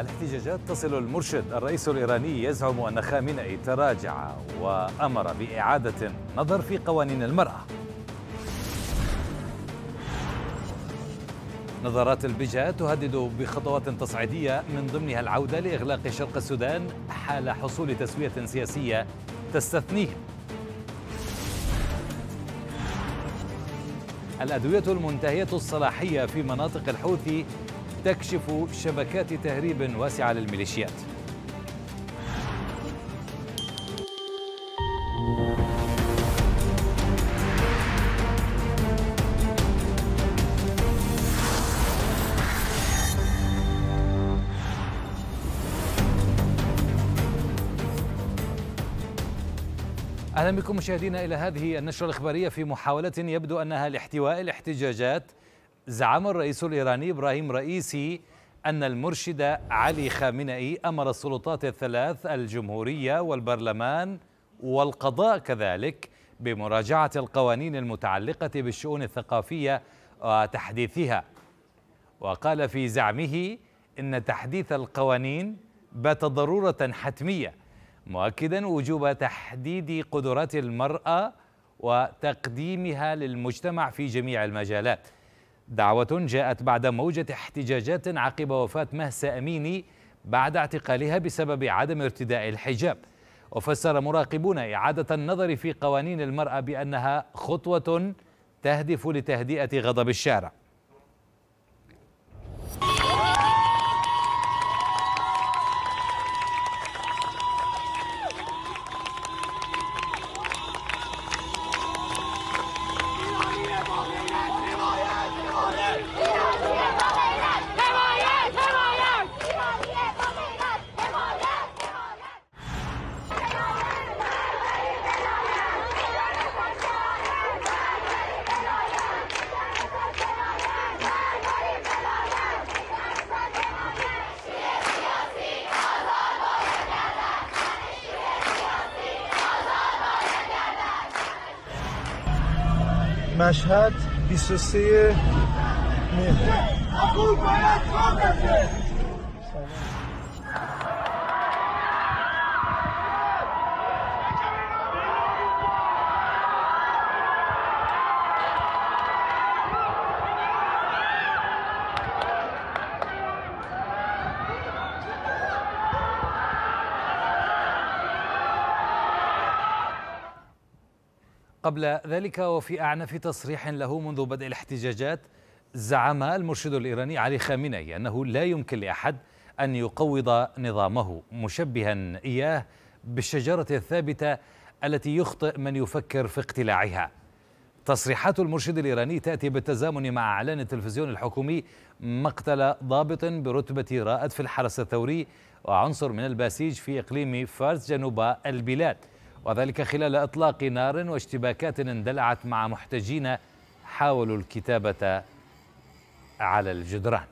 الاحتجاجات تصل المرشد الرئيس الإيراني يزعم أن خامنئي تراجع وأمر بإعادة النظر في قوانين المرأة نظارات البجهة تهدد بخطوات تصعيدية من ضمنها العودة لإغلاق شرق السودان حال حصول تسوية سياسية تستثنيه الأدوية المنتهية الصلاحية في مناطق الحوثي تكشف شبكات تهريب واسعة للميليشيات اهلا بكم مشاهدينا الى هذه النشره الاخباريه في محاوله يبدو انها لاحتواء الاحتجاجات زعم الرئيس الإيراني إبراهيم رئيسي أن المرشد علي خامنئي أمر السلطات الثلاث الجمهورية والبرلمان والقضاء كذلك بمراجعة القوانين المتعلقة بالشؤون الثقافية وتحديثها وقال في زعمه إن تحديث القوانين بات ضرورة حتمية مؤكدا وجوب تحديد قدرات المرأة وتقديمها للمجتمع في جميع المجالات دعوة جاءت بعد موجة احتجاجات عقب وفاة مهسا أميني بعد اعتقالها بسبب عدم ارتداء الحجاب وفسر مراقبون إعادة النظر في قوانين المرأة بأنها خطوة تهدف لتهدئة غضب الشارع just see you قبل ذلك وفي أعنف تصريح له منذ بدء الاحتجاجات زعم المرشد الإيراني علي خامنئي أنه لا يمكن لأحد أن يقوض نظامه مشبها إياه بالشجرة الثابتة التي يخطئ من يفكر في اقتلاعها تصريحات المرشد الإيراني تأتي بالتزامن مع إعلان التلفزيون الحكومي مقتل ضابط برتبة رائد في الحرس الثوري وعنصر من الباسيج في إقليم فارس جنوب البلاد وذلك خلال إطلاق نار واشتباكات اندلعت مع محتجين حاولوا الكتابة على الجدران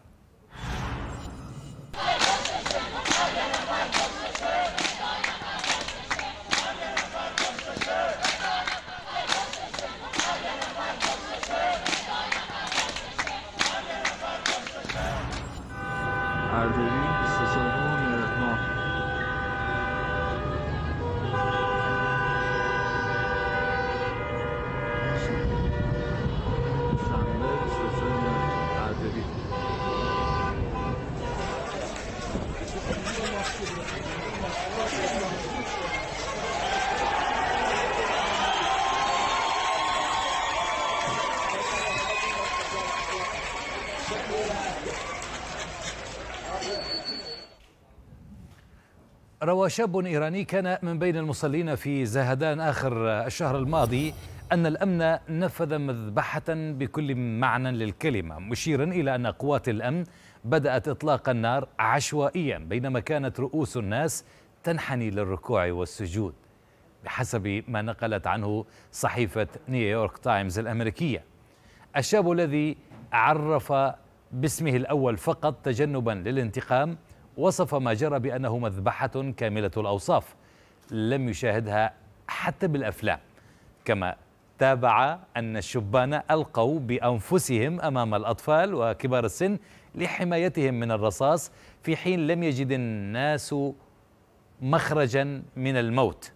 وشاب إيراني كان من بين المصلين في زهدان آخر الشهر الماضي أن الأمن نفذ مذبحة بكل معنى للكلمة مشيرا إلى أن قوات الأمن بدأت إطلاق النار عشوائيا بينما كانت رؤوس الناس تنحني للركوع والسجود بحسب ما نقلت عنه صحيفة نيويورك تايمز الأمريكية الشاب الذي عرف باسمه الأول فقط تجنبا للانتقام وصف ما جرى بأنه مذبحة كاملة الأوصاف لم يشاهدها حتى بالأفلام كما تابع أن الشبان ألقوا بأنفسهم أمام الأطفال وكبار السن لحمايتهم من الرصاص في حين لم يجد الناس مخرجا من الموت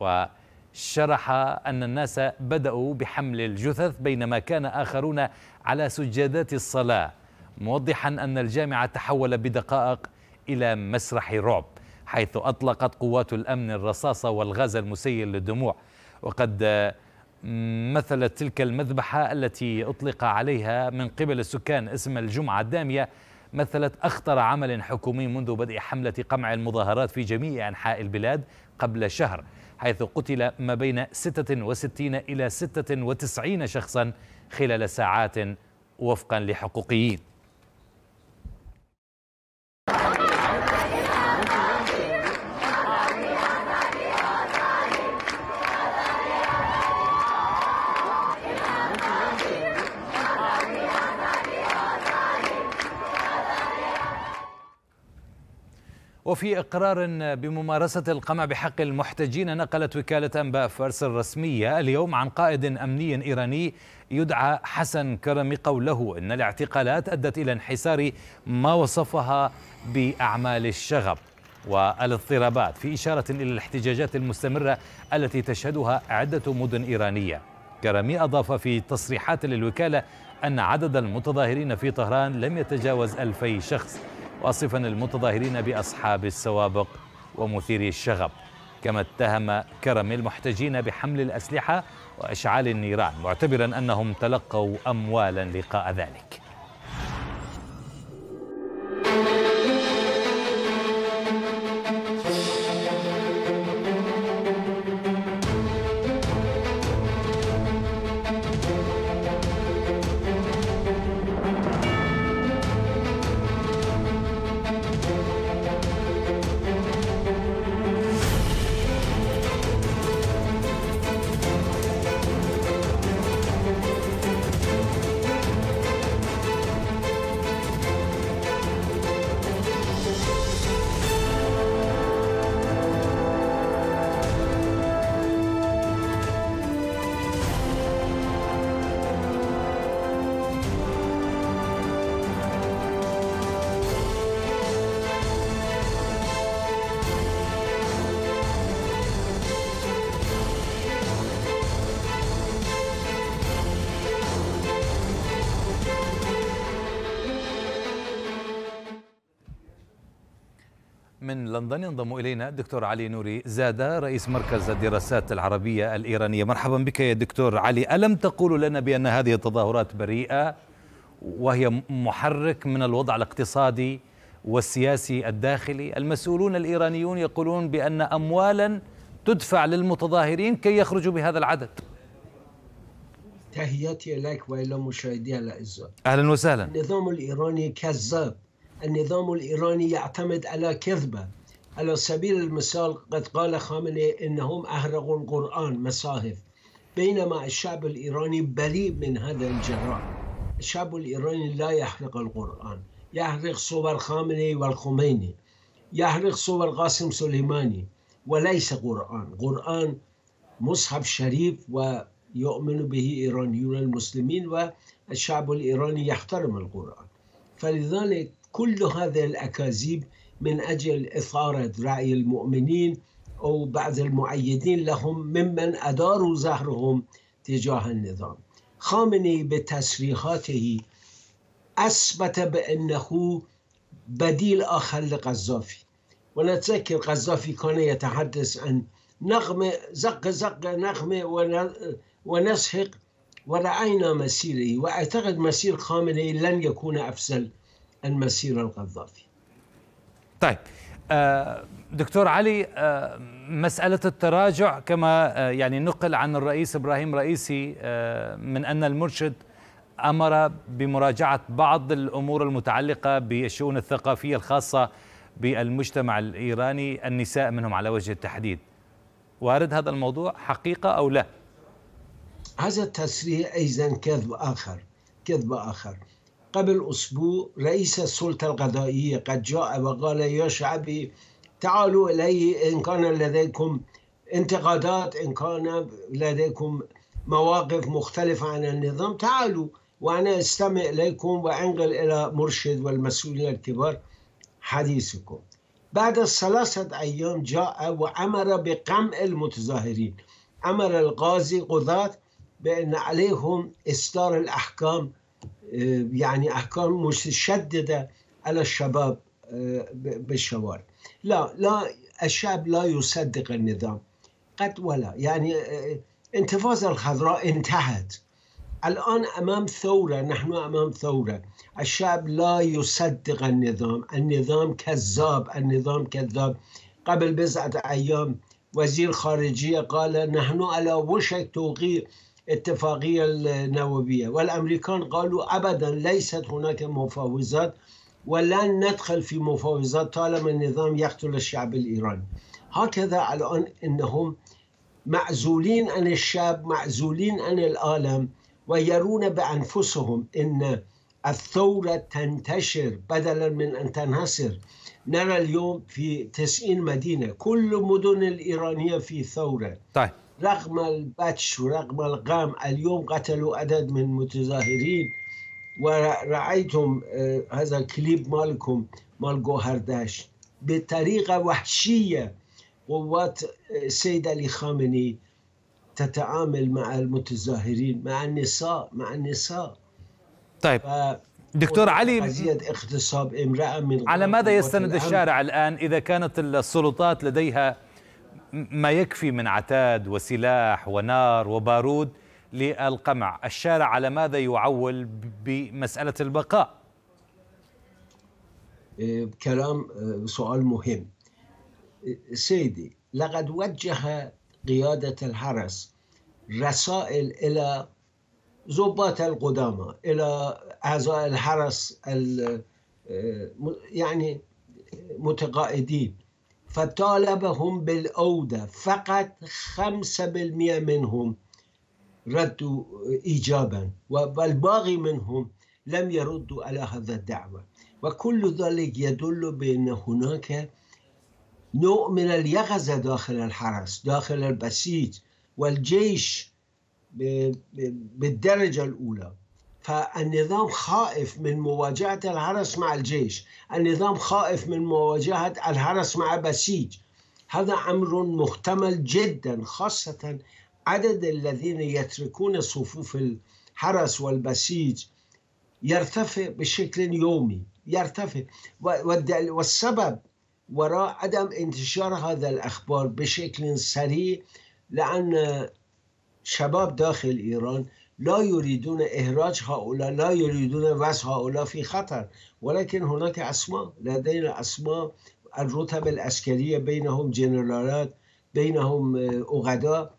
وشرح أن الناس بدأوا بحمل الجثث بينما كان آخرون على سجادات الصلاة موضحا أن الجامع تحول بدقائق إلى مسرح رعب حيث أطلقت قوات الأمن الرصاصة والغاز المسيل للدموع وقد آه، مثلت تلك المذبحة التي أطلق عليها من قبل السكان اسم الجمعة الدامية مثلت أخطر عمل حكومي منذ بدء حملة قمع المظاهرات في جميع أنحاء البلاد قبل شهر حيث قتل ما بين 66 إلى 96 شخصا خلال ساعات وفقا لحقوقيين وفي إقرار بممارسة القمع بحق المحتجين نقلت وكالة أنباء فارس الرسمية اليوم عن قائد أمني إيراني يدعى حسن كرمي قوله إن الاعتقالات أدت إلى انحسار ما وصفها بأعمال الشغب والاضطرابات في إشارة إلى الاحتجاجات المستمرة التي تشهدها عدة مدن إيرانية كرمي أضاف في تصريحات للوكالة أن عدد المتظاهرين في طهران لم يتجاوز ألفي شخص واصفا المتظاهرين باصحاب السوابق ومثيري الشغب كما اتهم كرم المحتجين بحمل الاسلحه واشعال النيران معتبرا انهم تلقوا اموالا لقاء ذلك من لندن ينضم إلينا الدكتور علي نوري زادة رئيس مركز الدراسات العربية الإيرانية مرحبا بك يا دكتور علي ألم تقول لنا بأن هذه التظاهرات بريئة وهي محرك من الوضع الاقتصادي والسياسي الداخلي المسؤولون الإيرانيون يقولون بأن أموالا تدفع للمتظاهرين كي يخرجوا بهذا العدد تحياتي لك وإلى مشاهدي الأعزاء أهلا وسهلا النظام الإيراني كذاب النظام الإيراني يعتمد على كذبة على سبيل المثال قد قال خامنئي إنهم أهرقوا القرآن مصاحف بينما الشعب الإيراني بريء من هذا الجرائم الشعب الإيراني لا يحرق القرآن يحرق صور خامنئي والخميني يحرق صور قاسم سليماني وليس قرآن قرآن مصحف شريف ويؤمن به إيرانيون المسلمين والشعب الإيراني يحترم القرآن فلذلك كل هذه الأكاذيب من أجل إثارة رأي المؤمنين أو بعض المؤيدين لهم ممن أداروا زهرهم تجاه النظام خامنئي بتصريحاته أثبت بأنه بديل آخر لقذافي ونتذكر قذافي كان يتحدث عن نغمة زق زق نغمة ونسحق ورأينا مسيره وأعتقد مسير خامنئي لن يكون أفضل المسيرة القذافي طيب آه، دكتور علي آه، مسألة التراجع كما آه، يعني نقل عن الرئيس إبراهيم رئيسي من أن المرشد أمر بمراجعة بعض الأمور المتعلقة بالشؤون الثقافية الخاصة بالمجتمع الإيراني النساء منهم على وجه التحديد وارد هذا الموضوع حقيقة أو لا؟ هذا التصريح أيضا كذب آخر كذب آخر قبل أسبوع رئيس السلطة القضائية قد جاء وقال يا شعبي تعالوا إلي إن كان لديكم انتقادات إن كان لديكم مواقف مختلفة عن النظام تعالوا وأنا أستمع إليكم وأنقل إلى مرشد والمسؤولين الكبار حديثكم بعد ثلاثة أيام جاء وأمر بقمع المتظاهرين أمر القاضي قضاة بأن عليهم إصدار الأحكام آه، يعني أحكام متشدده على الشباب آه، بالشوارع لا لا الشعب لا يصدق النظام قد ولا يعني آه، انتفاضة الخضراء انتهت الآن أمام ثورة نحن أمام ثورة الشعب لا يصدق النظام النظام كذاب النظام كذاب قبل بضعة أيام وزير خارجية قال نحن على وشك توقيع الاتفاقية النووية والأمريكان قالوا أبدا ليست هناك مفاوضات ولن ندخل في مفاوضات طالما النظام يقتل الشعب الإيراني هكذا الآن إنهم معزولين عن الشعب معزولين عن العالم ويرون بأنفسهم أن الثورة تنتشر بدلا من أن تنهسر نرى اليوم في 90 مدينة كل مدن الإيرانية في ثورة طيب رغم البتش ورغم الغام اليوم قتلوا عدد من المتظاهرين ورأيتم آه، هذا الكليب مالكم مال جوهرداش بطريقة وحشية قوات آه، سيد علي خامني تتعامل مع المتظاهرين مع النساء مع النساء طيب دكتور علي قضية اغتصاب امرأة من على ماذا يستند الشارع الآن إذا كانت السلطات لديها ما يكفي من عتاد وسلاح ونار وبارود للقمع الشارع على ماذا يعول بمسألة البقاء إيه، كلام إيه، سؤال مهم إيه، سيدي لقد وجه قيادة الحرس رسائل إلى ضباط القدامى إلى أعضاء الحرس يعني متقاعدين فطالبهم بالأودة فقط 5% منهم ردوا إيجابا والباقي منهم لم يردوا على هذا الدعوة وكل ذلك يدل بأن هناك نوع من اليغزة داخل الحرس داخل البسيج والجيش بالدرجة الأولى فالنظام خائف من مواجهة الحرس مع الجيش النظام خائف من مواجهة الحرس مع بسيج هذا أمر محتمل جدا خاصة عدد الذين يتركون صفوف الحرس والبسيج يرتفع بشكل يومي يرتفع والسبب وراء عدم انتشار هذا الأخبار بشكل سريع لأن شباب داخل إيران لا يريدون إهراج هؤلاء لا يريدون وضع هؤلاء في خطر ولكن هناك أسماء لدينا أسماء الرتب العسكرية بينهم جنرالات بينهم آه، أغداء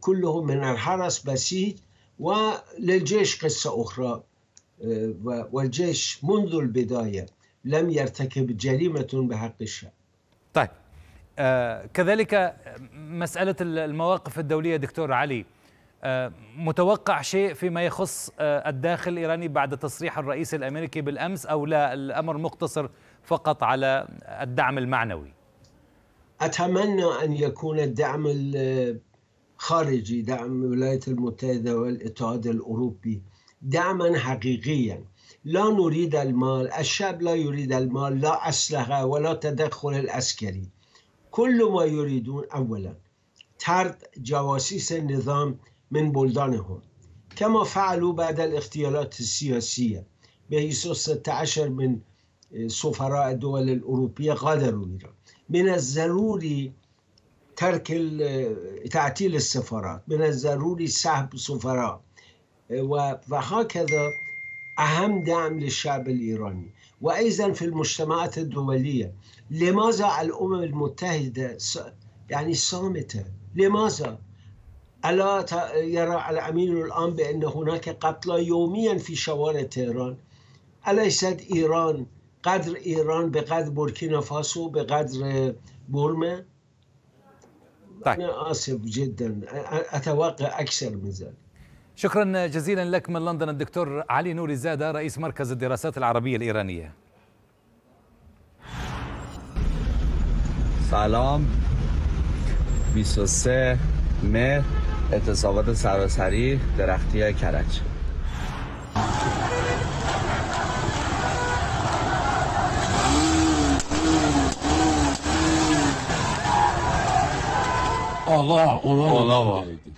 كلهم من الحرس بسيط وللجيش قصة أخرى آه، والجيش منذ البداية لم يرتكب جريمة بحق الشعب طيب آه كذلك مسألة المواقف الدولية دكتور علي آه، متوقع شيء فيما يخص آه، الداخل الإيراني بعد تصريح الرئيس الأمريكي بالأمس أو لا الأمر مقتصر فقط على الدعم المعنوي أتمنى أن يكون الدعم الخارجي دعم الولايات المتحدة والاتحاد الأوروبي دعما حقيقيا لا نريد المال الشعب لا يريد المال لا أسلحة ولا تدخل العسكري كل ما يريدون أولا طرد جواسيس النظام من بلدانهم كما فعلوا بعد الاغتيالات السياسية به 16 من آه، سفراء الدول الأوروبية غادروا إيران من الضروري ترك آه، تعطيل السفارات من الضروري سحب سفراء آه، وهكذا أهم دعم للشعب الإيراني وأيضا في المجتمعات الدولية لماذا الأمم المتحدة يعني صامتة لماذا ألا يرى الأمير الآن بأن هناك قتلى يوميا في شوارع تهران أليست إيران قدر إيران بقدر بوركينا فاسو بقدر بورما طيب. أنا آسف جدا أتوقع أكثر من ذلك شكرا جزيلا لك من لندن الدكتور علي نوري زادة رئيس مركز الدراسات العربية الإيرانية سلام 23 مهر اتصابات سراسری درختی کرج Allah ona ona var idi.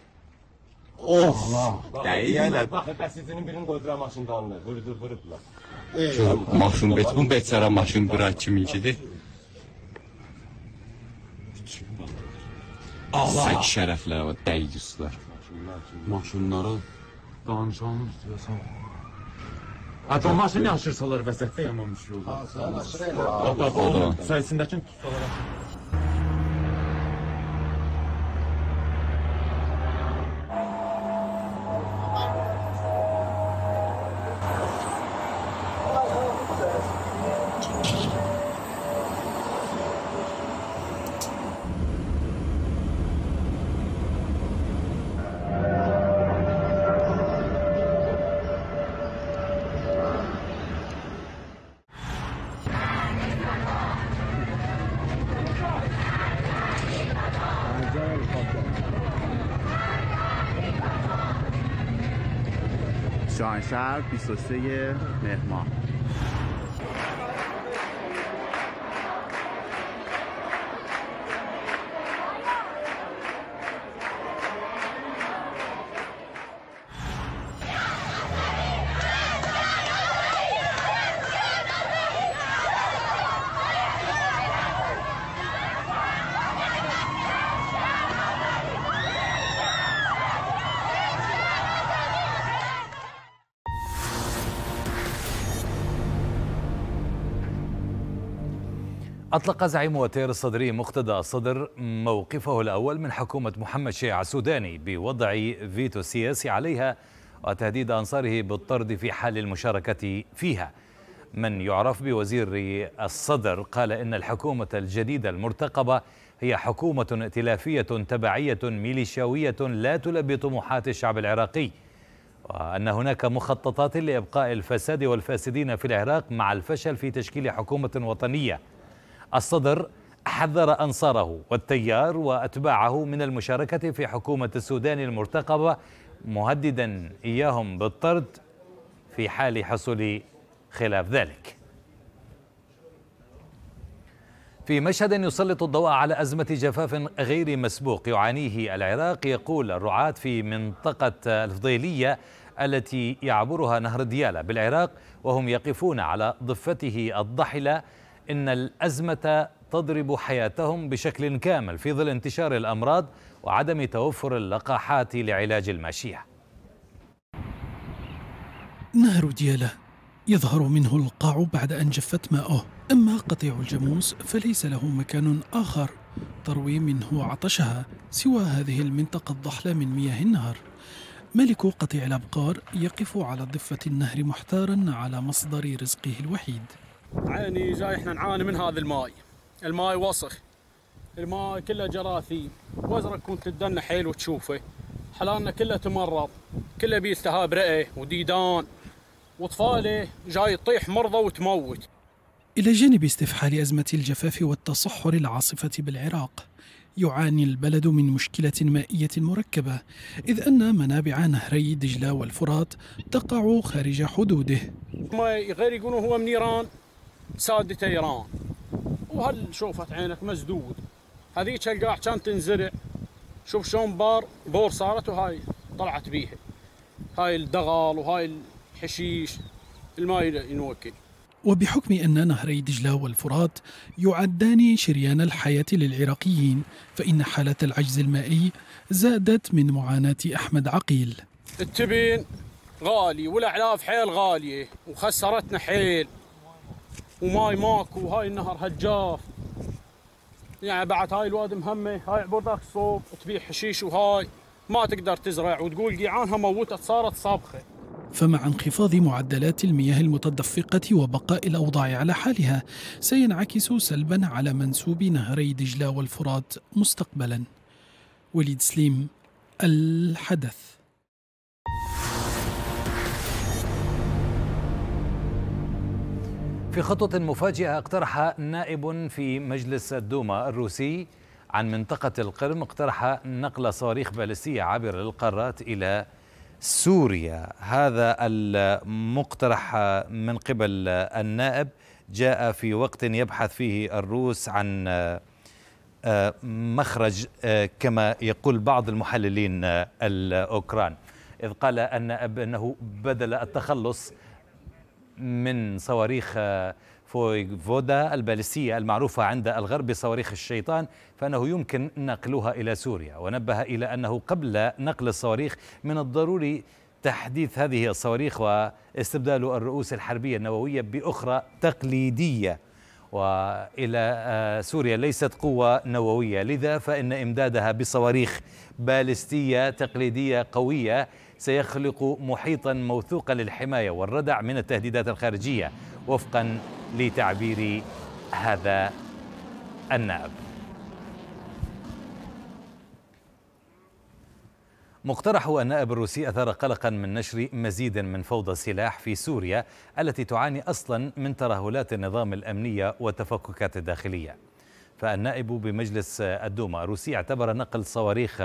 Oh Allah. Dəyiyənə. Baxı bəsizinin birinin qoydura maşındandı. Vurdu, vurublar. Maşın bet, bu beçara maşın bura kiminkidir? Alay şərəflə o dəyyuslar. Maşınları danışanın üstə sağ. Adam maşını aşırsalar vəzətdə yaman bir şey olur. Ha, sən aşırı elə. Sayısındakını tutsalar. شهر 23 مهر ماه أطلق زعيم وتير الصدري مقتدى الصدر موقفه الأول من حكومة محمد شيع السوداني بوضع فيتو سياسي عليها وتهديد أنصاره بالطرد في حال المشاركة فيها من يعرف بوزير الصدر قال إن الحكومة الجديدة المرتقبة هي حكومة ائتلافية تبعية ميليشياوية لا تلبي طموحات الشعب العراقي وأن هناك مخططات لإبقاء الفساد والفاسدين في العراق مع الفشل في تشكيل حكومة وطنية الصدر حذر أنصاره والتيار وأتباعه من المشاركة في حكومة السودان المرتقبة مهددا إياهم بالطرد في حال حصول خلاف ذلك في مشهد يسلط الضوء على أزمة جفاف غير مسبوق يعانيه العراق يقول الرعاة في منطقة الفضيلية التي يعبرها نهر ديالة بالعراق وهم يقفون على ضفته الضحلة إن الأزمة تضرب حياتهم بشكل كامل في ظل انتشار الأمراض وعدم توفر اللقاحات لعلاج الماشية نهر ديالة يظهر منه القاع بعد أن جفت ماؤه أما قطيع الجاموس فليس له مكان آخر تروي منه عطشها سوى هذه المنطقة الضحلة من مياه النهر ملك قطيع الأبقار يقف على ضفة النهر محتارا على مصدر رزقه الوحيد عيني جاي احنا نعاني من هذا الماي الماي وسخ الماي كله جراثيم وزرك كنت تدنى حيل وتشوفه حلالنا كله تمرض كله بيه التهاب رئه وديدان وطفاله جاي تطيح مرضى وتموت إلى جانب استفحال أزمة الجفاف والتصحر العاصفة بالعراق يعاني البلد من مشكلة مائية مركبة إذ أن منابع نهري دجلة والفرات تقع خارج حدوده ما غير يقولون هو من إيران سادة ايران وهل شوفت عينك مسدود هذيك القاع كانت تنزرع شوف شلون بار بور صارت وهاي طلعت بيها هاي الدغال وهاي الحشيش الماي ينوكل وبحكم أن نهري دجلة والفرات يعدان شريان الحياة للعراقيين فإن حالة العجز المائي زادت من معاناة أحمد عقيل التبين غالي والأعلاف حيل غالية وخسرتنا حيل وماي ماكو وهاي النهر هجاف يعني بعد هاي الواد مهمه هاي عبر ذاك الصوب تبيع حشيش وهاي ما تقدر تزرع وتقول جيعانها موتت صارت صابخه فمع انخفاض معدلات المياه المتدفقة وبقاء الأوضاع على حالها سينعكس سلبا على منسوب نهري دجلة والفرات مستقبلا وليد سليم الحدث في خطوة مفاجئة اقترح نائب في مجلس الدوما الروسي عن منطقة القرم اقترح نقل صواريخ باليستية عبر القارات إلى سوريا هذا المقترح من قبل النائب جاء في وقت يبحث فيه الروس عن آه، مخرج آه، كما يقول بعض المحللين آه، الأوكران إذ قال النائب أنه بدل التخلص من صواريخ آه، فويفودا البالستية المعروفة عند الغرب بصواريخ الشيطان فأنه يمكن نقلها إلى سوريا ونبه إلى أنه قبل نقل الصواريخ من الضروري تحديث هذه الصواريخ واستبدال الرؤوس الحربية النووية بأخرى تقليدية والى آه، سوريا ليست قوه نوويه لذا فان امدادها بصواريخ بالستيه تقليديه قويه سيخلق محيطا موثوقا للحمايه والردع من التهديدات الخارجيه وفقا لتعبير هذا النائب مقترح النائب الروسي أثار قلقا من نشر مزيد من فوضى السلاح في سوريا التي تعاني أصلا من ترهلات النظام الأمنية والتفككات الداخلية فالنائب بمجلس الدوما الروسي اعتبر نقل صواريخ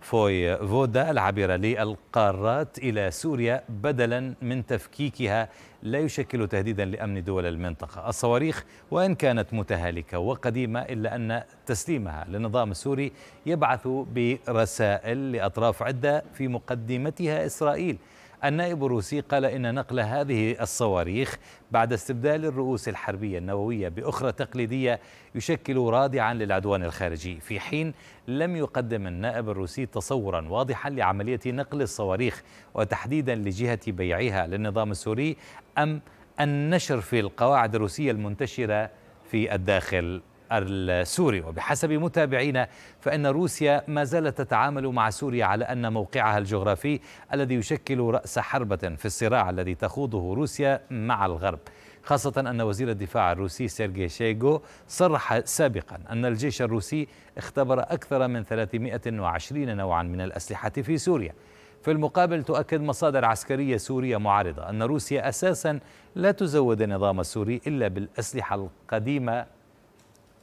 فوي فودا العابرة للقارات إلى سوريا بدلا من تفكيكها لا يشكل تهديدا لأمن دول المنطقة الصواريخ وإن كانت متهالكة وقديمة إلا أن تسليمها للنظام السوري يبعث برسائل لأطراف عدة في مقدمتها إسرائيل النائب الروسي قال إن نقل هذه الصواريخ بعد استبدال الرؤوس الحربية النووية بأخرى تقليدية يشكل رادعا للعدوان الخارجي في حين لم يقدم النائب الروسي تصورا واضحا لعملية نقل الصواريخ وتحديدا لجهة بيعها للنظام السوري أم النشر في القواعد الروسية المنتشرة في الداخل السوري وبحسب متابعينا فإن روسيا ما زالت تتعامل مع سوريا على أن موقعها الجغرافي الذي يشكل رأس حربة في الصراع الذي تخوضه روسيا مع الغرب خاصة أن وزير الدفاع الروسي سيرجي شيغو صرح سابقا أن الجيش الروسي اختبر أكثر من 320 نوعا من الأسلحة في سوريا في المقابل تؤكد مصادر عسكرية سورية معارضة أن روسيا أساسا لا تزود النظام السوري إلا بالأسلحة القديمة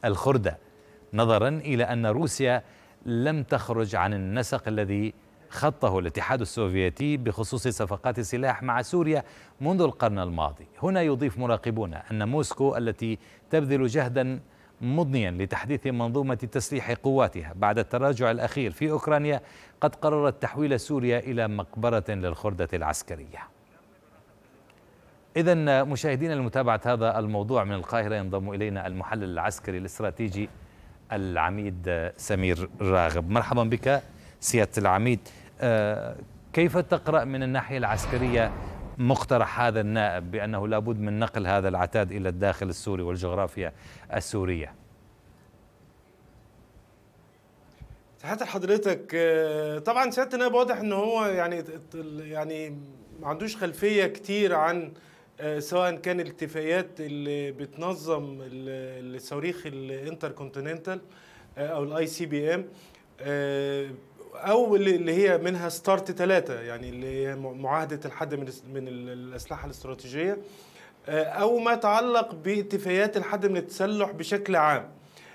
الخردة نظرا إلى أن روسيا لم تخرج عن النسق الذي خطه الاتحاد السوفيتي بخصوص صفقات السلاح مع سوريا منذ القرن الماضي هنا يضيف مراقبون أن موسكو التي تبذل جهدا مضنيا لتحديث منظومة تسليح قواتها بعد التراجع الأخير في أوكرانيا قد قررت تحويل سوريا إلى مقبرة للخردة العسكرية إذا مشاهدينا لمتابعة هذا الموضوع من القاهرة ينضم إلينا المحلل العسكري الاستراتيجي العميد سمير راغب مرحبا بك سيادة العميد آه، كيف تقرأ من الناحية العسكرية مقترح هذا النائب بأنه لابد من نقل هذا العتاد إلى الداخل السوري والجغرافيا السورية تحياتي لحضرتك آه، طبعا سياده النائب واضح ان هو يعني يعني ما عندوش خلفيه كتير عن آه، سواء كان الاتفاقيات اللي بتنظم الصواريخ الانتركونتيننتال آه، او الاي سي بي ام او اللي هي منها ستارت ثلاثة يعني اللي هي معاهده الحد من من الاسلحه الاستراتيجيه آه، او ما يتعلق باتفاقيات الحد من التسلح بشكل عام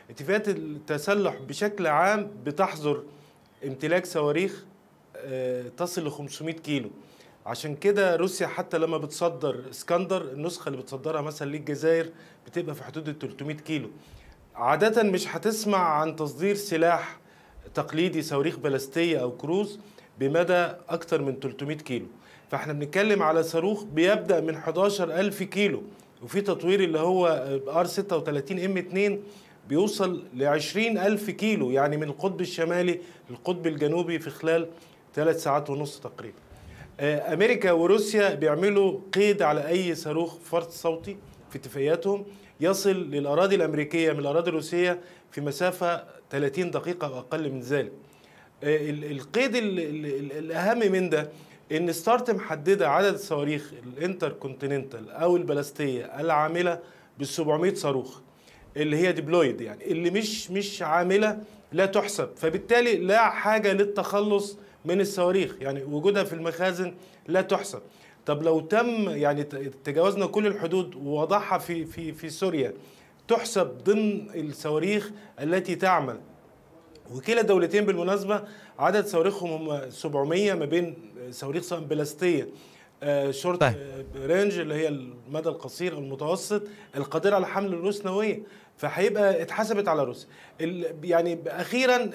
اتفاقيات التسلح بشكل عام بتحظر امتلاك صواريخ تصل ل 500 كيلو عشان كده روسيا حتى لما بتصدر اسكندر النسخه اللي بتصدرها مثلا للجزائر بتبقى في حدود ال 300 كيلو عاده مش هتسمع عن تصدير سلاح تقليدي صواريخ بلاستيه او كروز بمدى اكتر من 300 كيلو فاحنا بنتكلم على صاروخ بيبدا من 11000 كيلو وفي تطوير اللي هو ار 36 ام 2 بيوصل ل 20000 كيلو يعني من القطب الشمالي للقطب الجنوبي في خلال ثلاث ساعات ونص تقريبا آه، امريكا وروسيا بيعملوا قيد على اي صاروخ فرط صوتي في اتفاقياتهم يصل للاراضي الامريكيه من الاراضي الروسيه في مسافه 30 دقيقه او اقل من ذلك. آه، القيد الاهم من ده ان ستارت محدده عدد الصواريخ الانتركونتيننتال او البلاستيه العامله ب 700 صاروخ اللي هي ديبلويد يعني اللي مش مش عامله لا تحسب فبالتالي لا حاجه للتخلص من الصواريخ يعني وجودها في المخازن لا تحصى طب لو تم يعني تجاوزنا كل الحدود ووضعها في في في سوريا تحسب ضمن الصواريخ التي تعمل وكلا الدولتين بالمناسبة عدد صواريخهم هم 700 ما بين صواريخ سواء بلاستية آه، شورت طيب. آه، رينج اللي هي المدى القصير المتوسط القادرة على حمل الروس نووية فهيبقى اتحسبت على روسيا يعني اخيرا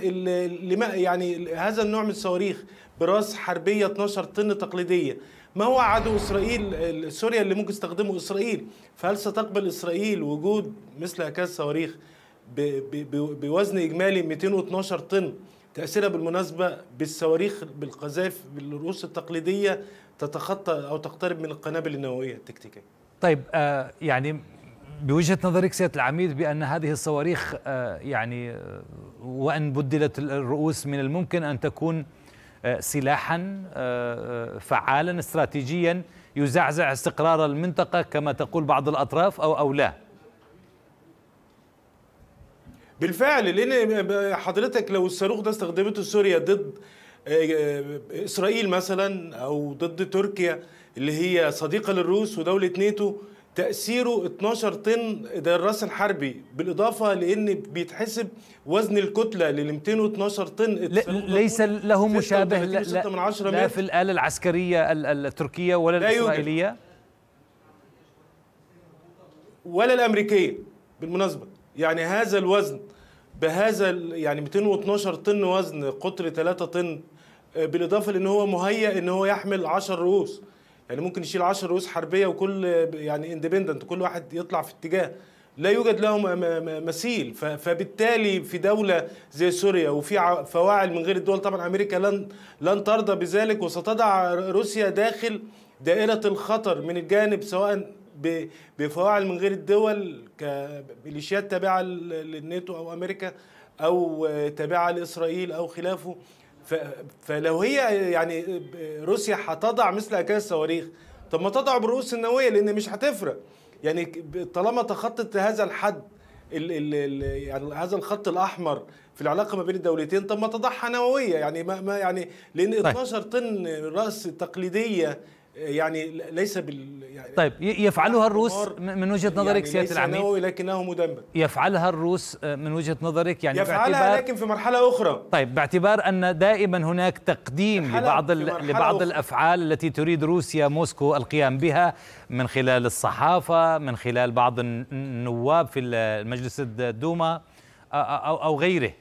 يعني هذا النوع من الصواريخ براس حربيه 12 طن تقليديه ما هو عدو اسرائيل سوريا اللي ممكن تستخدمه اسرائيل فهل ستقبل اسرائيل وجود مثل هكذا الصواريخ بوزن اجمالي 212 طن تاثيرها بالمناسبه بالصواريخ بالقذائف بالروس التقليديه تتخطى او تقترب من القنابل النوويه التكتيكيه طيب آه يعني بوجهه نظرك سياده العميد بان هذه الصواريخ آه، يعني آه، وان بدلت الرؤوس من الممكن ان تكون آه، سلاحا فعالا استراتيجيا يزعزع استقرار المنطقه كما تقول بعض الاطراف او او لا؟ بالفعل لان حضرتك لو الصاروخ ده استخدمته سوريا ضد اسرائيل مثلا او ضد تركيا اللي هي صديقه للروس ودوله نيتو تأثيره 12 طن ده الراس الحربي بالإضافة لأن بيتحسب وزن الكتلة لل 212 طن ليس له مشابه لا, لا, لا في الآلة العسكرية التركية ولا لا الإسرائيلية ولا الأمريكية بالمناسبة يعني هذا الوزن بهذا يعني 212 طن وزن قطر 3 طن آه، بالإضافة لأن هو مهيأ أن هو يحمل 10 رؤوس يعني ممكن يشيل 10 رؤوس حربيه وكل يعني اندبندنت كل واحد يطلع في اتجاه لا يوجد لهم مثيل فبالتالي في دوله زي سوريا وفي فواعل من غير الدول طبعا امريكا لن لن ترضى بذلك وستضع روسيا داخل دائره الخطر من الجانب سواء بفواعل من غير الدول كميليشيات تابعه للناتو او امريكا او تابعه لاسرائيل او خلافه فلو هي يعني روسيا هتضع مثل هكذا الصواريخ طب ما تضع برؤوس النوويه لان مش هتفرق يعني طالما تخطت هذا الحد الـ الـ الـ يعني هذا الخط الاحمر في العلاقه ما بين الدولتين طب ما تضعها نوويه يعني ما, ما يعني لان 12 طيب. طن راس تقليديه يعني ليس بال يعني طيب يفعلها يعني الروس من وجهه نظرك يعني سياده العميد ليس لكنه مدمر يفعلها الروس آه، من وجهه نظرك يعني يفعلها لكن في مرحله اخرى طيب باعتبار ان دائما هناك تقديم لبعض لبعض أخرى. الافعال التي تريد روسيا موسكو القيام بها من خلال الصحافه من خلال بعض النواب في مجلس الدوما او او غيره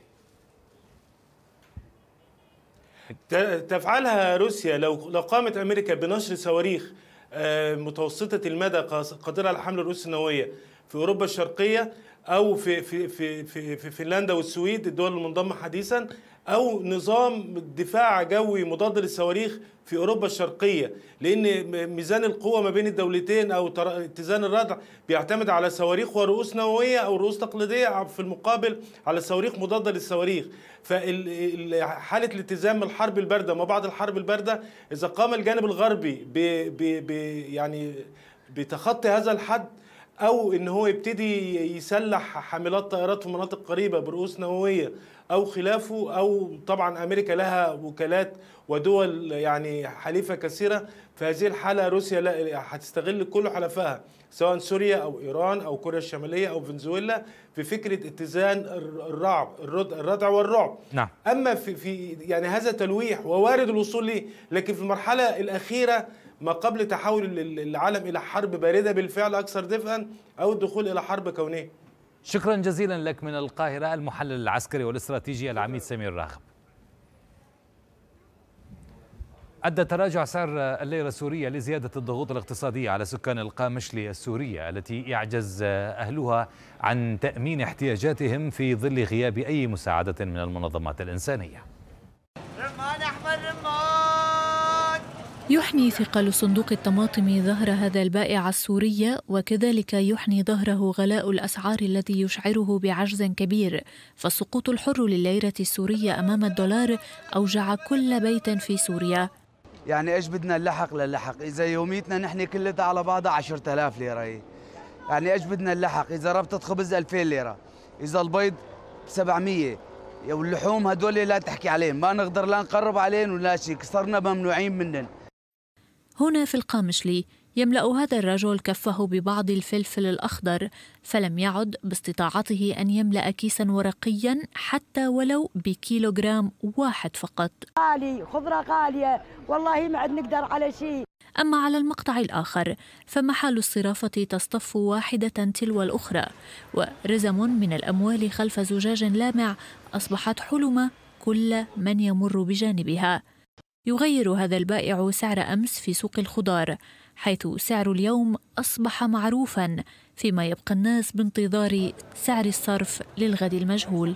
تفعلها روسيا لو لو قامت امريكا بنشر صواريخ آه، متوسطه المدى قادره على حمل الرؤوس النوويه في اوروبا الشرقيه او في في في في, في فنلندا والسويد الدول المنضمه حديثا او نظام دفاع جوي مضاد للصواريخ في اوروبا الشرقيه لان ميزان القوه ما بين الدولتين او اتزان الردع بيعتمد على صواريخ ورؤوس نوويه او رؤوس تقليديه في المقابل على صواريخ مضاده للصواريخ فحاله الاتزان من الحرب البارده ما بعد الحرب البارده اذا قام الجانب الغربي بـ بـ يعني بتخطي هذا الحد او ان هو يبتدي يسلح حاملات طائرات في مناطق قريبه برؤوس نوويه او خلافه او طبعا امريكا لها وكالات ودول يعني حليفه كثيره في هذه الحاله روسيا لا هتستغل كل حلفائها سواء سوريا او ايران او كوريا الشماليه او فنزويلا في فكره اتزان الرعب الردع والرعب نعم. اما في, في يعني هذا تلويح ووارد الوصول ليه لكن في المرحله الاخيره ما قبل تحول العالم الى حرب بارده بالفعل اكثر دفئا او الدخول الى حرب كونيه شكرا جزيلا لك من القاهرة المحلل العسكري والاستراتيجي العميد سمير راغب أدى تراجع سعر الليرة السورية لزيادة الضغوط الاقتصادية على سكان القامشلي السورية التي يعجز أهلها عن تأمين احتياجاتهم في ظل غياب أي مساعدة من المنظمات الإنسانية يحني ثقل صندوق الطماطم ظهر هذا البائع السوري وكذلك يحني ظهره غلاء الاسعار الذي يشعره بعجز كبير فالسقوط الحر لليره السوريه امام الدولار اوجع كل بيت في سوريا يعني ايش بدنا نلحق للحق اذا يوميتنا نحن كلتا على بعضها 10000 ليره يعني ايش بدنا نلحق اذا ربطه خبز 2000 ليره اذا البيض 700 واللحوم هدول لا تحكي عليهم ما نقدر لا نقرب عليهم ولا شيء صرنا ممنوعين منهم هنا في القامشلي يملأ هذا الرجل كفه ببعض الفلفل الأخضر فلم يعد باستطاعته أن يملأ كيسا ورقيا حتى ولو بكيلوغرام واحد فقط غالي خضرة غالية والله ما عاد نقدر على شيء أما على المقطع الآخر فمحال الصرافة تصطف واحدة تلو الأخرى ورزم من الأموال خلف زجاج لامع أصبحت حلم كل من يمر بجانبها يغير هذا البائع سعر أمس في سوق الخضار حيث سعر اليوم أصبح معروفا فيما يبقى الناس بانتظار سعر الصرف للغد المجهول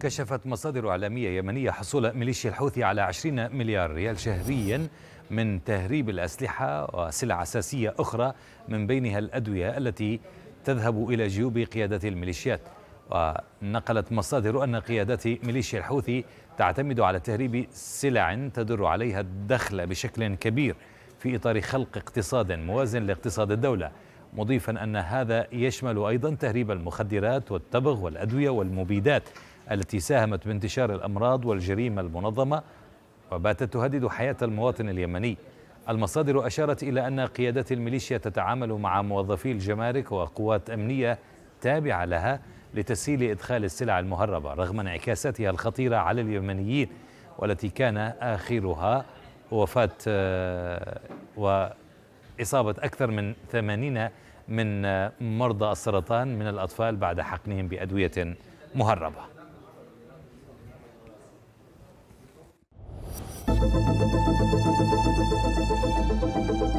كشفت مصادر إعلامية يمنية حصول ميليشيا الحوثي على 20 مليار ريال شهريا من تهريب الأسلحة وسلع أساسية أخرى من بينها الأدوية التي تذهب إلى جيوب قيادة الميليشيات ونقلت مصادر أن قيادات ميليشيا الحوثي تعتمد على تهريب سلع تدر عليها الدخل بشكل كبير في إطار خلق اقتصاد موازن لاقتصاد الدولة مضيفا أن هذا يشمل أيضا تهريب المخدرات والتبغ والأدوية والمبيدات التي ساهمت بانتشار الأمراض والجريمة المنظمة وباتت تهدد حياة المواطن اليمني المصادر أشارت إلى أن قيادات الميليشيا تتعامل مع موظفي الجمارك وقوات أمنية تابعة لها لتسهيل إدخال السلع المهربة رغم انعكاساتها الخطيرة على اليمنيين والتي كان آخرها وفاة آه، وإصابة أكثر من ثمانين من مرضى السرطان من الأطفال بعد حقنهم بأدوية مهربة Thank you.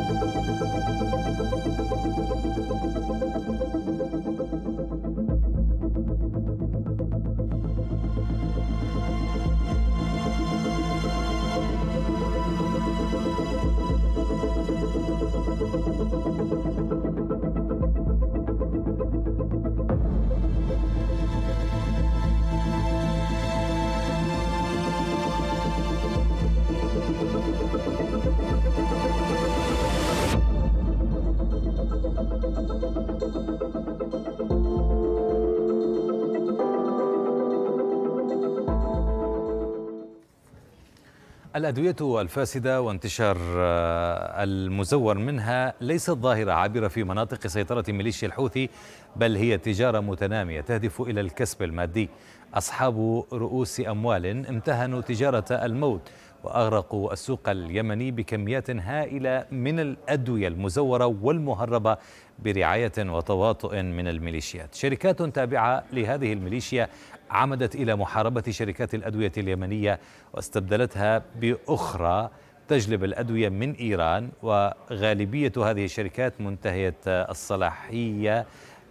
الأدوية الفاسدة وانتشار آه، المزور منها ليست ظاهرة عابرة في مناطق سيطرة ميليشيا الحوثي بل هي تجارة متنامية تهدف إلى الكسب المادي أصحاب رؤوس أموال امتهنوا تجارة الموت وأغرقوا السوق اليمني بكميات هائلة من الأدوية المزورة والمهربة برعاية وتواطؤ من الميليشيات شركات تابعة لهذه الميليشيا عمدت إلى محاربة شركات الأدوية اليمنية واستبدلتها بأخرى تجلب الأدوية من إيران وغالبية هذه الشركات منتهية الصلاحية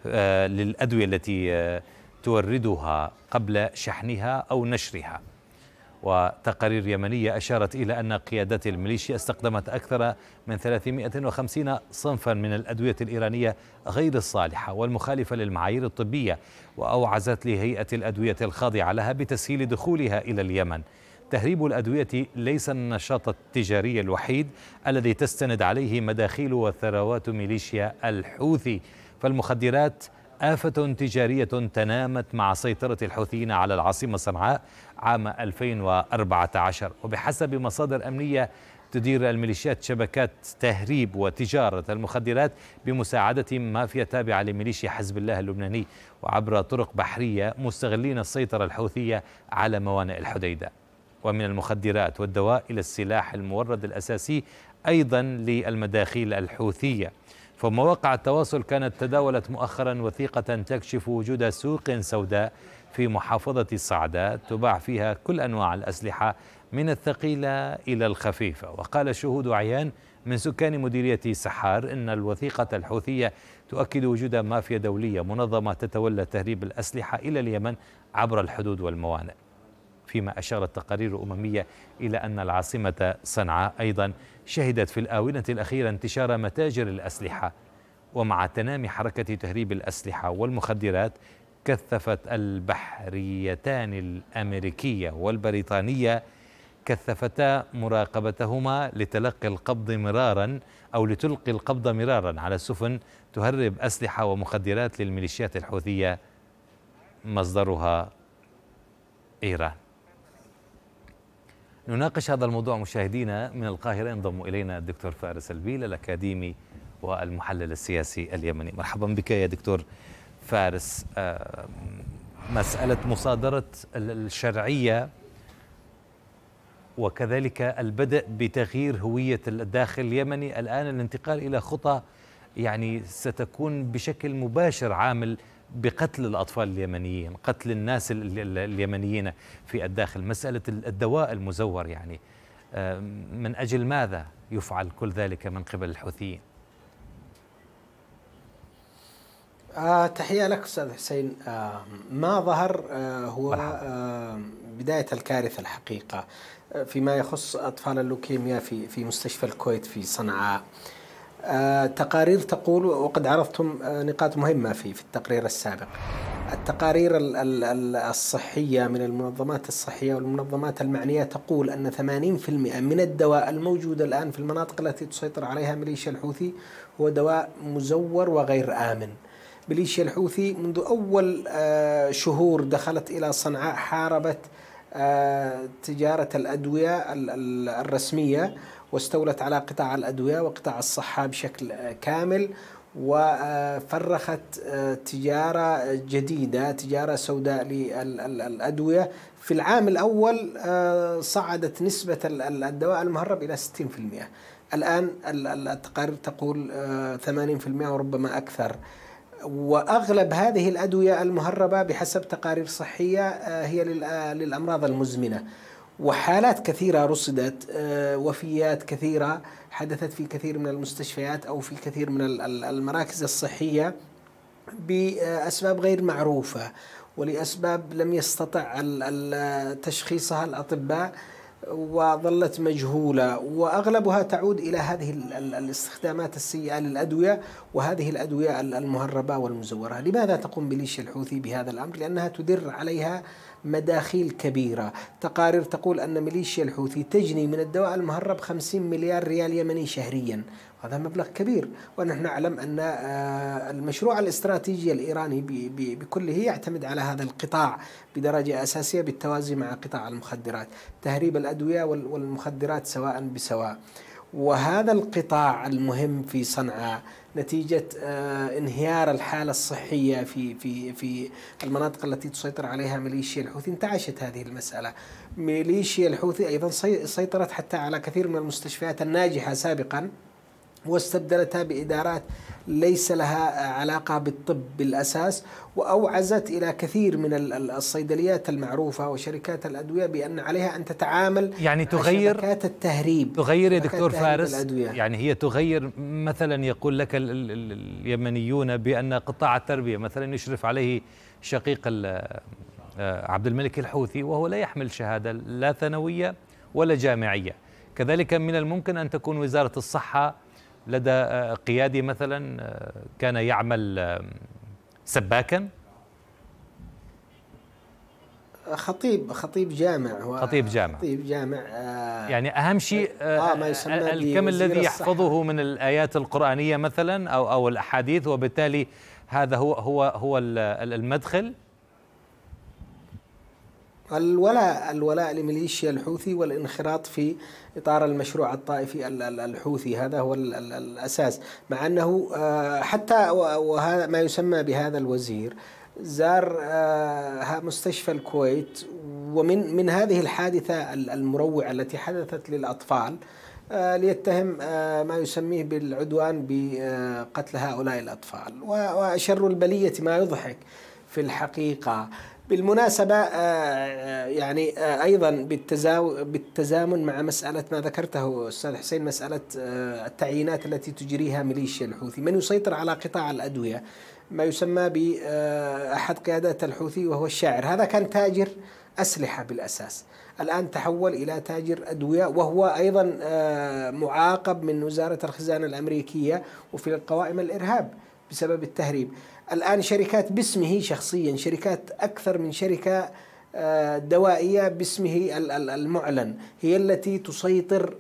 آه، للأدوية التي آه، توردها قبل شحنها أو نشرها وتقارير يمنية أشارت إلى أن قيادات الميليشيا استخدمت أكثر من 350 صنفا من الأدوية الإيرانية غير الصالحة والمخالفة للمعايير الطبية وأوعزت لهيئة الأدوية الخاضعة لها بتسهيل دخولها إلى اليمن تهريب الأدوية ليس النشاط التجاري الوحيد الذي تستند عليه مداخيل وثروات ميليشيا الحوثي فالمخدرات آفة تجارية تنامت مع سيطرة الحوثيين على العاصمة صنعاء عام 2014 وبحسب مصادر أمنية تدير الميليشيات شبكات تهريب وتجارة المخدرات بمساعدة مافيا تابعة لميليشيا حزب الله اللبناني وعبر طرق بحرية مستغلين السيطرة الحوثية على موانئ الحديدة ومن المخدرات والدواء إلى السلاح المورد الأساسي أيضا للمداخيل الحوثية فمواقع التواصل كانت تداولت مؤخرا وثيقة تكشف وجود سوق سوداء في محافظة الصعداء تباع فيها كل أنواع الأسلحة من الثقيلة إلى الخفيفة وقال شهود عيان من سكان مديرية سحار إن الوثيقة الحوثية تؤكد وجود مافيا دولية منظمة تتولى تهريب الأسلحة إلى اليمن عبر الحدود والموانئ فيما أشارت تقارير أممية إلى أن العاصمة صنعاء أيضا شهدت في الآونة الأخيرة انتشار متاجر الأسلحة ومع تنامي حركة تهريب الأسلحة والمخدرات كثفت البحريتان الأمريكية والبريطانية كثفتا مراقبتهما لتلقي القبض مرارا أو لتلقي القبض مرارا على سفن تهرب أسلحة ومخدرات للميليشيات الحوثية مصدرها إيران نناقش هذا الموضوع مشاهدينا من القاهرة ينضم إلينا الدكتور فارس البيل الأكاديمي والمحلل السياسي اليمني مرحبا بك يا دكتور فارس مسألة مصادرة الشرعية وكذلك البدء بتغيير هوية الداخل اليمني الآن الانتقال إلى خطى يعني ستكون بشكل مباشر عامل بقتل الأطفال اليمنيين قتل الناس اليمنيين في الداخل مسألة الدواء المزور يعني من أجل ماذا يفعل كل ذلك من قبل الحوثيين آه تحية لك أستاذ حسين آه ما ظهر آه هو آه بداية الكارثة الحقيقة آه، فيما يخص أطفال اللوكيميا في في مستشفى الكويت في صنعاء آه آه، تقارير تقول وقد عرفتم آه، نقاط مهمة في في التقرير السابق التقارير الصحية من المنظمات الصحية والمنظمات المعنية تقول أن 80% من الدواء الموجود الآن في المناطق التي تسيطر عليها ميليشيا الحوثي هو دواء مزور وغير آمن ميليشيا الحوثي منذ أول آه، شهور دخلت إلى صنعاء حاربت تجارة الأدوية الرسمية واستولت على قطاع الأدوية وقطاع الصحة بشكل آه، كامل وفرخت آه، تجارة جديدة تجارة سوداء للأدوية في العام الأول آه، صعدت نسبة الدواء المهرب إلى 60% الآن التقارير تقول 80% وربما أكثر واغلب هذه الادويه المهربه بحسب تقارير صحيه هي للامراض المزمنه وحالات كثيرة رصدت آه، وفيات كثيرة حدثت في كثير من المستشفيات أو في كثير من المراكز الصحية بأسباب غير معروفة ولأسباب لم يستطع تشخيصها الأطباء وظلت مجهولة وأغلبها تعود إلى هذه الاستخدامات السيئة للأدوية وهذه الأدوية المهربة والمزورة لماذا تقوم بليش الحوثي بهذا الأمر؟ لأنها تدر عليها مداخيل كبيرة تقارير تقول أن ميليشيا الحوثي تجني من الدواء المهرب 50 مليار ريال يمني شهريا هذا مبلغ كبير ونحن نعلم أن آه، المشروع الاستراتيجي الإيراني بكله يعتمد على هذا القطاع بدرجة أساسية بالتوازي مع قطاع المخدرات تهريب الأدوية والمخدرات سواء بسواء وهذا القطاع المهم في صنعاء نتيجة آه، انهيار الحالة الصحية في في في المناطق التي تسيطر عليها ميليشيا الحوثي انتعشت هذه المسألة. ميليشيا الحوثي أيضا سيطرت حتى على كثير من المستشفيات الناجحة سابقا واستبدلتها بإدارات ليس لها علاقة بالطب بالأساس وأوعزت إلى كثير من الصيدليات المعروفة وشركات الأدوية بأن عليها أن تتعامل يعني تغير شبكات التهريب تغير يا دكتور فارس الأدوية. يعني هي تغير مثلا يقول لك اليمنيون بأن قطاع التربية مثلا يشرف عليه شقيق آه، عبد الملك الحوثي وهو لا يحمل شهادة لا ثانوية ولا جامعية كذلك من الممكن أن تكون وزارة الصحة لدى آه، قيادي مثلا آه، كان يعمل سباكا خطيب خطيب جامع هو خطيب جامع خطيب جامع آه يعني اهم شيء آه, آه، ما يسمى الكم الذي يحفظه من الايات القرانيه مثلا او او الاحاديث وبالتالي هذا هو هو هو المدخل الولاء الولاء لميليشيا الحوثي والانخراط في اطار المشروع الطائفي الحوثي هذا هو الاساس مع انه آه، حتى وهذا ما يسمى بهذا الوزير زار آه، مستشفى الكويت ومن من هذه الحادثه المروعه التي حدثت للاطفال آه، ليتهم ما يسميه بالعدوان بقتل هؤلاء الاطفال وشر البليه ما يضحك في الحقيقه بالمناسبة آه، آه، يعني آه، أيضا بالتزامن مع مسألة ما ذكرته أستاذ حسين مسألة التعيينات التي تجريها ميليشيا الحوثي من يسيطر على قطاع الأدوية ما يسمى بأحد قيادات الحوثي وهو الشاعر هذا كان تاجر أسلحة بالأساس الآن تحول إلى تاجر أدوية وهو أيضا معاقب من وزارة الخزانة الأمريكية وفي القوائم الإرهاب بسبب التهريب الآن شركات باسمه شخصيا شركات أكثر من شركة آه، دوائية باسمه المعلن هي التي تسيطر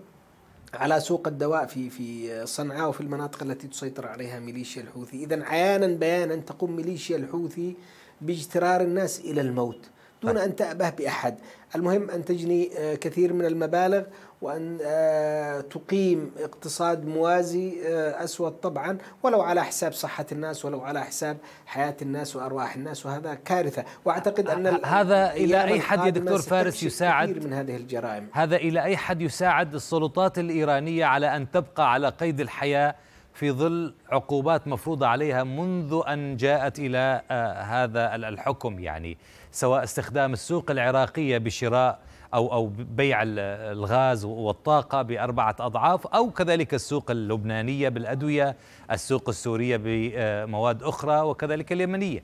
على سوق الدواء في في صنعاء وفي المناطق التي تسيطر عليها ميليشيا الحوثي، اذا عيانا بيانا تقوم ميليشيا الحوثي باجترار الناس الى الموت دون نعم. ان تأبه باحد، المهم ان تجني آه، كثير من المبالغ وأن آه، تقيم اقتصاد موازي آه، أسود طبعا ولو على حساب صحة الناس ولو على حساب حياة الناس وأرواح الناس وهذا كارثة وأعتقد أن هذا إلى أي حد يا دكتور فارس يساعد من هذه الجرائم هذا إلى أي حد يساعد السلطات الإيرانية على أن تبقى على قيد الحياة في ظل عقوبات مفروضة عليها منذ أن جاءت إلى آه، هذا الحكم يعني سواء استخدام السوق العراقية بشراء او او بيع الغاز والطاقه باربعه اضعاف او كذلك السوق اللبنانيه بالادويه، السوق السوريه بمواد اخرى وكذلك اليمنيه.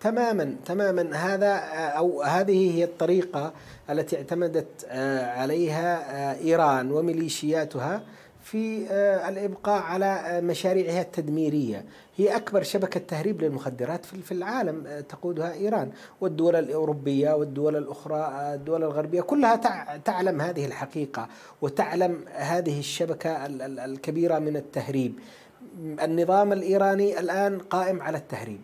تماما تماما هذا او هذه هي الطريقه التي اعتمدت آه، عليها آه، ايران وميليشياتها في آه، الإبقاء على آه، مشاريعها التدميرية هي أكبر شبكة تهريب للمخدرات في العالم آه، تقودها إيران والدول الأوروبية والدول الأخرى الدول الغربية كلها تعلم هذه الحقيقة وتعلم هذه الشبكة الكبيرة من التهريب النظام الإيراني الآن قائم على التهريب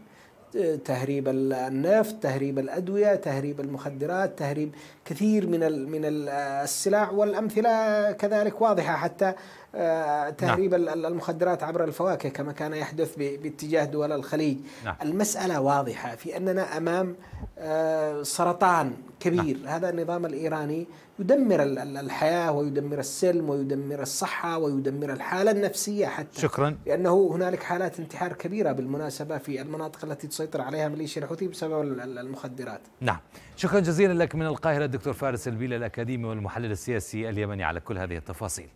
تهريب النفط تهريب الأدوية تهريب المخدرات تهريب كثير من من السلع والأمثلة كذلك واضحة حتى آه، نعم. تهريب نعم. المخدرات عبر الفواكه كما كان يحدث باتجاه دول الخليج نعم. المسألة واضحة في أننا أمام آه، سرطان نعم. كبير نعم. هذا النظام الإيراني يدمر الحياة ويدمر السلم ويدمر الصحة ويدمر الحالة النفسية حتى شكرا لأنه هنالك حالات انتحار كبيرة بالمناسبة في المناطق التي تسيطر عليها ميليشيا الحوثي بسبب المخدرات نعم شكرا جزيلا لك من القاهرة الدكتور فارس البيلة الأكاديمي والمحلل السياسي اليمني على كل هذه التفاصيل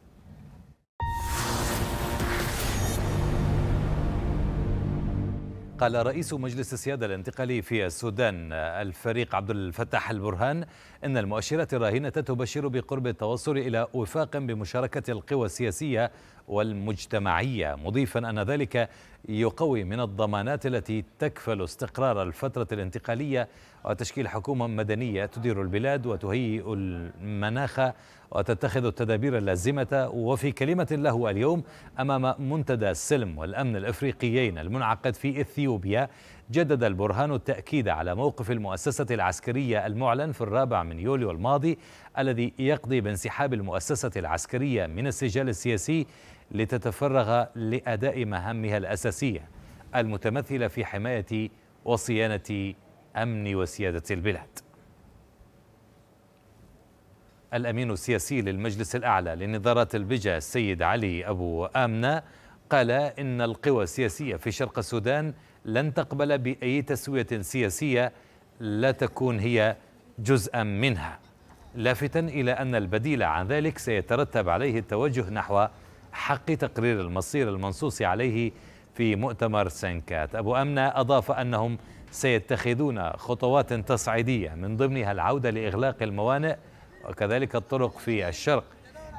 قال رئيس مجلس السيادة الانتقالي في السودان الفريق عبد الفتاح البرهان إن المؤشرات الراهنة تبشر بقرب التوصل إلى وفاق بمشاركة القوى السياسية والمجتمعية مضيفا أن ذلك يقوي من الضمانات التي تكفل استقرار الفترة الانتقالية وتشكيل حكومة مدنية تدير البلاد وتهيئ المناخ وتتخذ التدابير اللازمة وفي كلمة له اليوم أمام منتدى السلم والأمن الأفريقيين المنعقد في إثيوبيا جدد البرهان التأكيد على موقف المؤسسة العسكرية المعلن في الرابع من يوليو الماضي الذي يقضي بانسحاب المؤسسة العسكرية من السجال السياسي لتتفرغ لأداء مهامها الأساسية المتمثلة في حماية وصيانة أمن وسيادة البلاد الأمين السياسي للمجلس الأعلى لنظارات البجا السيد علي أبو آمنة قال إن القوى السياسية في شرق السودان لن تقبل بأي تسوية سياسية لا تكون هي جزءا منها لافتا إلى أن البديل عن ذلك سيترتب عليه التوجه نحو حق تقرير المصير المنصوص عليه في مؤتمر سنكات أبو أمنة أضاف أنهم سيتخذون خطوات تصعيدية من ضمنها العودة لإغلاق الموانئ وكذلك الطرق في الشرق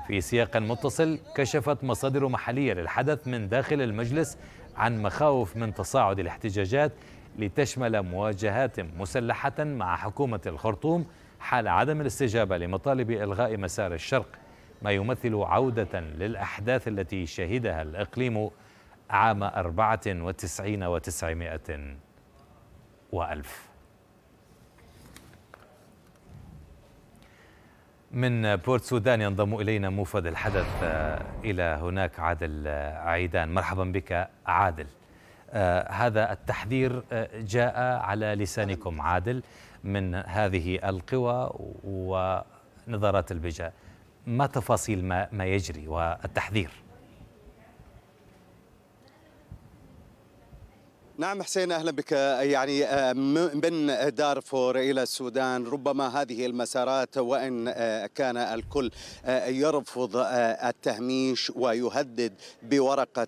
في سياق متصل كشفت مصادر محلية للحدث من داخل المجلس عن مخاوف من تصاعد الاحتجاجات لتشمل مواجهات مسلحة مع حكومة الخرطوم حال عدم الاستجابة لمطالب إلغاء مسار الشرق ما يمثل عودة للأحداث التي شهدها الإقليم عام 94 وتسعمائة وألف من بورت سودان ينضم إلينا موفد الحدث آه، إلى هناك عادل آه، عيدان مرحبا بك عادل آه، هذا التحذير جاء على لسانكم عادل من هذه القوى ونظرات البجاء ما تفاصيل ما, ما يجري والتحذير نعم حسين اهلا بك يعني آه، من دارفور الى السودان ربما هذه المسارات وان آه، كان الكل آه، يرفض التهميش ويهدد بورقه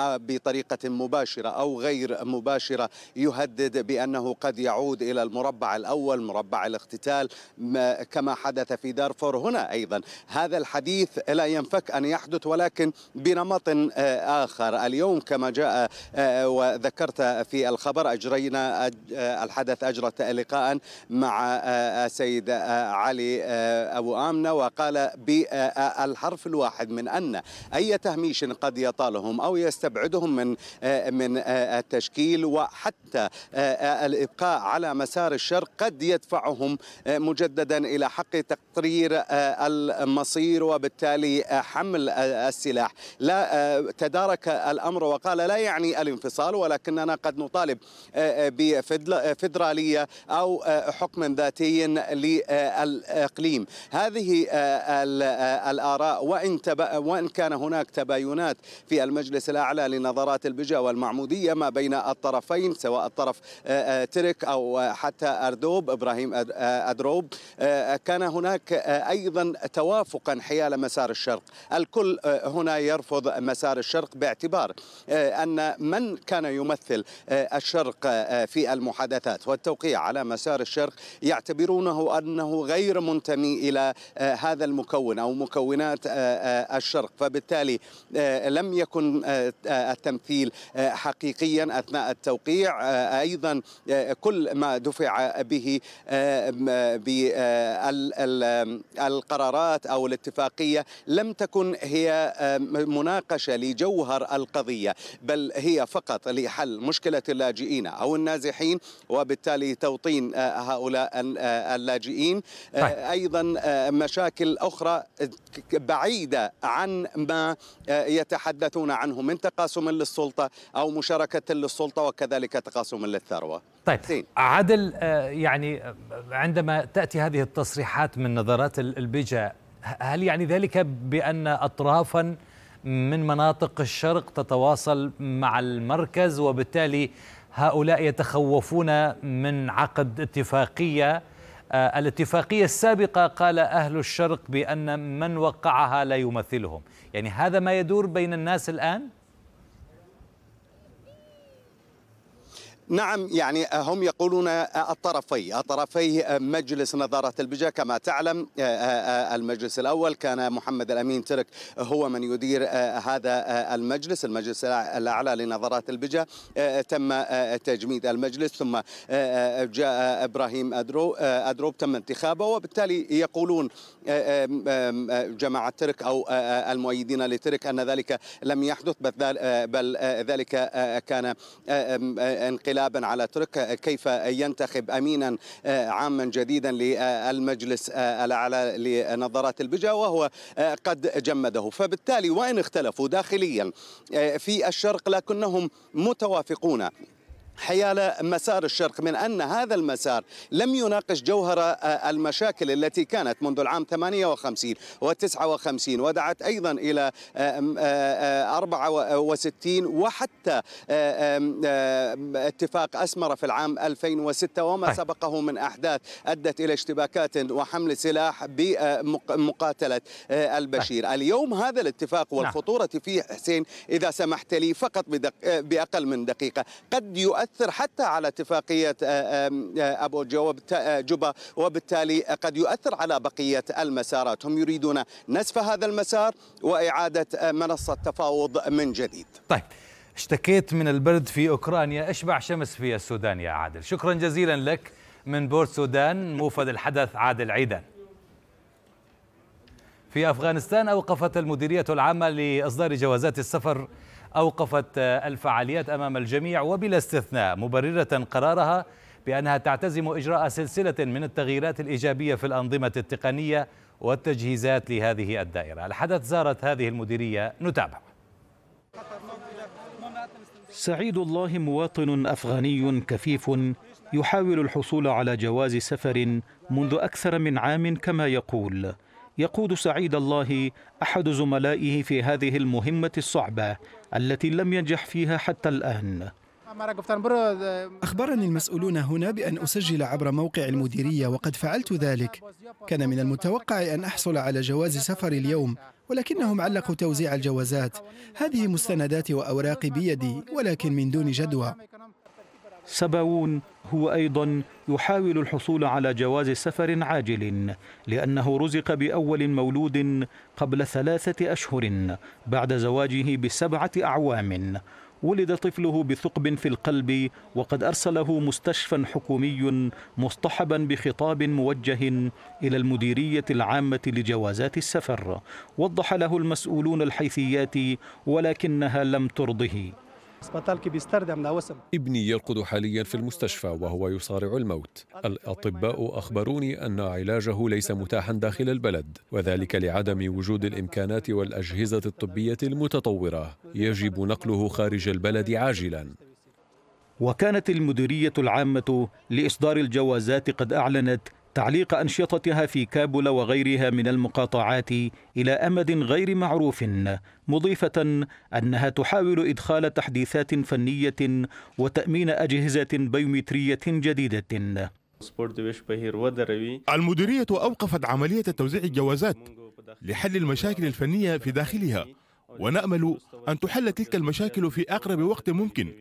بطريقه مباشره او غير مباشره يهدد بانه قد يعود الى المربع الاول مربع الاقتتال كما حدث في دارفور هنا ايضا هذا الحديث لا ينفك ان يحدث ولكن بنمط اخر اليوم كما جاء وذكرت في الخبر أجرينا آه، الحدث أجرت لقاء مع السيد آه، آه، علي أبو آمنة وقال بالحرف الواحد من أن أي تهميش قد يطالهم أو يستبعدهم من من التشكيل وحتى الإبقاء على مسار الشرق قد يدفعهم مجددا إلى حق تقرير المصير وبالتالي حمل السلاح لا تدارك الأمر وقال لا يعني الانفصال ولكننا قد نطالب آه، آه، بفدرالية آه، أو حكم ذاتي للإقليم هذه الآراء وإن, وإن كان هناك تباينات في المجلس الأعلى لنظرات البجا والمعمودية ما بين الطرفين سواء الطرف ترك أو حتى أردوب إبراهيم أدروب كان هناك أيضا توافقا حيال مسار الشرق الكل هنا يرفض مسار الشرق باعتبار أن من كان يمثل داخل آه، الشرق آه، في المحادثات والتوقيع على مسار الشرق يعتبرونه أنه غير منتمي إلى آه، هذا المكون أو مكونات الشرق فبالتالي لم يكن التمثيل حقيقيا أثناء التوقيع أيضا كل ما دفع به بالقرارات أو الاتفاقية لم تكن هي مناقشة لجوهر القضية بل هي فقط لحل مشكلة اللاجئين أو النازحين وبالتالي توطين آه، هؤلاء آه، اللاجئين آه، طيب. أيضا مشاكل أخرى بعيدة عن ما يتحدثون عنه من تقاسم للسلطة أو مشاركة للسلطة وكذلك تقاسم للثروة طيب سين. عادل يعني عندما تأتي هذه التصريحات من نظرات البجا هل يعني ذلك بأن أطرافاً من مناطق الشرق تتواصل مع المركز وبالتالي هؤلاء يتخوفون من عقد اتفاقيه آه، الاتفاقية السابقة قال أهل الشرق بأن من وقعها لا يمثلهم يعني هذا ما يدور بين الناس الآن؟ نعم يعني هم يقولون الطرفي الطرفي مجلس نظارة البجة كما تعلم آه، آه، آه، المجلس الأول كان محمد الأمين ترك هو من يدير هذا المجلس المجلس الأعلى لنظارات البجة تم تجميد المجلس ثم جاء إبراهيم أدرو أدروب تم انتخابه وبالتالي يقولون جماعة ترك أو المؤيدين لترك أن ذلك لم يحدث بل ذلك كان انقلاب انقلابا على تركيا كيف ينتخب امينا آه، عاما جديدا للمجلس آه، الاعلى لنظارات البجا وهو آه، قد جمده فبالتالي وان اختلفوا داخليا في الشرق لكنهم متوافقون حيال مسار الشرق من أن هذا المسار لم يناقش جوهر آه، المشاكل التي كانت منذ العام 58 و 59 ودعت أيضا إلى 64 آه، آه، وحتى اتفاق أسمر في العام 2006 وما سبقه من أحداث أدت إلى اشتباكات وحمل سلاح بمقاتلة البشير اليوم هذا الاتفاق نعم. والخطورة فيه حسين إذا سمحت لي فقط بأقل من دقيقة قد يؤثر يؤثر حتى على اتفاقية آه، آه، أبو آه، جوبا وبالتالي قد يؤثر على بقية المسارات هم يريدون نسف هذا المسار وإعادة منصة تفاوض من جديد طيب اشتكيت من البرد في أوكرانيا اشبع شمس في السودان يا عادل شكرا جزيلا لك من بورت سودان موفد الحدث عادل عيدان في أفغانستان أوقفت المديرية العامة لإصدار جوازات السفر أوقفت الفعاليات أمام الجميع وبلا استثناء مبررة قرارها بأنها تعتزم إجراء سلسلة من التغييرات الإيجابية في الأنظمة التقنية والتجهيزات لهذه الدائرة الحدث زارت هذه المديرية نتابع سعيد الله مواطن أفغاني كفيف يحاول الحصول على جواز سفر منذ أكثر من عام كما يقول يقود سعيد الله أحد زملائه في هذه المهمة الصعبة التي لم ينجح فيها حتى الآن أخبرني المسؤولون هنا بأن أسجل عبر موقع المديرية وقد فعلت ذلك كان من المتوقع أن أحصل على جواز سفر اليوم ولكنهم علقوا توزيع الجوازات هذه مستنداتي وأوراقي بيدي ولكن من دون جدوى سباوون هو أيضا يحاول الحصول على جواز سفر عاجل لأنه رزق بأول مولود قبل ثلاثة أشهر بعد زواجه بسبعة أعوام ولد طفله بثقب في القلب وقد أرسله مستشفى حكومي مصطحبا بخطاب موجه إلى المديرية العامة لجوازات السفر وضح له المسؤولون الحيثيات ولكنها لم ترضه ابني يرقد حاليا في المستشفى وهو يصارع الموت الأطباء أخبروني أن علاجه ليس متاحا داخل البلد وذلك لعدم وجود الإمكانات والأجهزة الطبية المتطورة يجب نقله خارج البلد عاجلا وكانت المديرية العامة لإصدار الجوازات قد أعلنت تعليق أنشطتها في كابول وغيرها من المقاطعات إلى أمد غير معروف مضيفة أنها تحاول إدخال تحديثات فنية وتأمين أجهزة بيومترية جديدة المديرية أوقفت عملية توزيع الجوازات لحل المشاكل الفنية في داخلها ونأمل أن تحل تلك المشاكل في أقرب وقت ممكن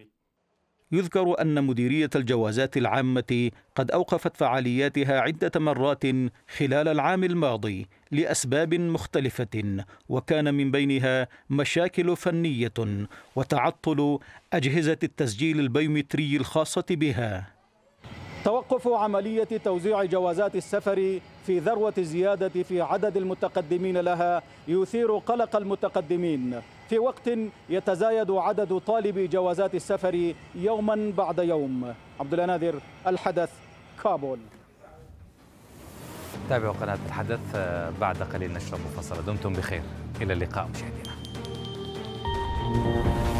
يذكر أن مديرية الجوازات العامة قد أوقفت فعالياتها عدة مرات خلال العام الماضي لأسباب مختلفة وكان من بينها مشاكل فنية وتعطل أجهزة التسجيل البيومتري الخاصة بها توقف عملية توزيع جوازات السفر في ذروة الزيادة في عدد المتقدمين لها يثير قلق المتقدمين في وقت يتزايد عدد طالبي جوازات السفر يوما بعد يوم عبد الناذر ناذر الحدث كابول تابعوا قناة الحدث آه، بعد قليل نشرة مفصلة دمتم بخير إلى اللقاء مشاهدينا